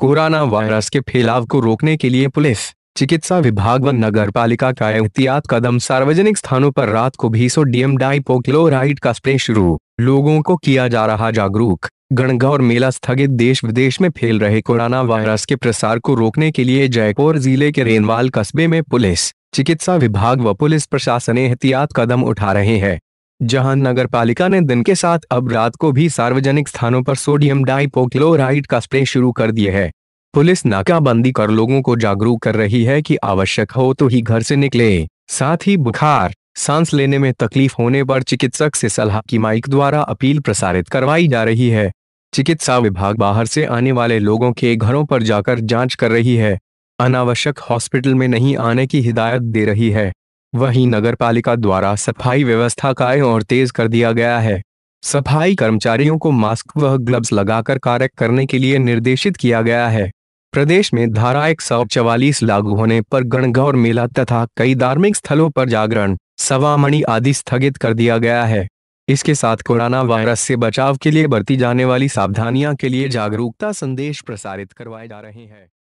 corona virus के फैलाव को रोकने के लिए पुलिस चिकित्सा विभाग व नगर पालिका का एहतियात कदम सार्वजनिक स्थानों पर रात को भी सौ डीएम डाइपोक्लोराइड का स्प्रे शुरू लोगों को किया जा रहा जागरूक गणगौर मेला स्थगित देश विदेश में फैल रहे कोरोना वायरस के प्रसार को रोकने के लिए जयपुर जिले के रेनवाल कस्बे में पुलिस चिकित्सा विभाग व पुलिस प्रशासन एहतियात कदम उठा रहे हैं जहां नगर पालिका ने दिन के साथ अब रात को भी सार्वजनिक स्थानों पर सोडियम डाइपोक्लोराइड का स्प्रे शुरू कर दिए है पुलिस नाकाबंदी कर लोगों को जागरूक कर रही है कि आवश्यक हो तो ही घर से निकले साथ ही बुखार सांस लेने में तकलीफ होने पर चिकित्सक से सलाह की माइक द्वारा अपील प्रसारित करवाई जा रही है चिकित्सा विभाग बाहर से आने वाले लोगों के घरों पर जाकर जांच कर रही है अनावश्यक हॉस्पिटल में नहीं आने की हिदायत दे रही है वही नगर पालिका द्वारा सफाई व्यवस्था का और तेज कर दिया गया है सफाई कर्मचारियों को मास्क व ग्लव्स लगाकर कार्य करने के लिए निर्देशित किया गया है प्रदेश में धारा एक लागू होने पर गणगौर मेला तथा कई धार्मिक स्थलों पर जागरण सवामणि आदि स्थगित कर दिया गया है इसके साथ कोरोना वायरस से बचाव के लिए बरती जाने वाली सावधानियां के लिए जागरूकता संदेश प्रसारित करवाए जा रहे हैं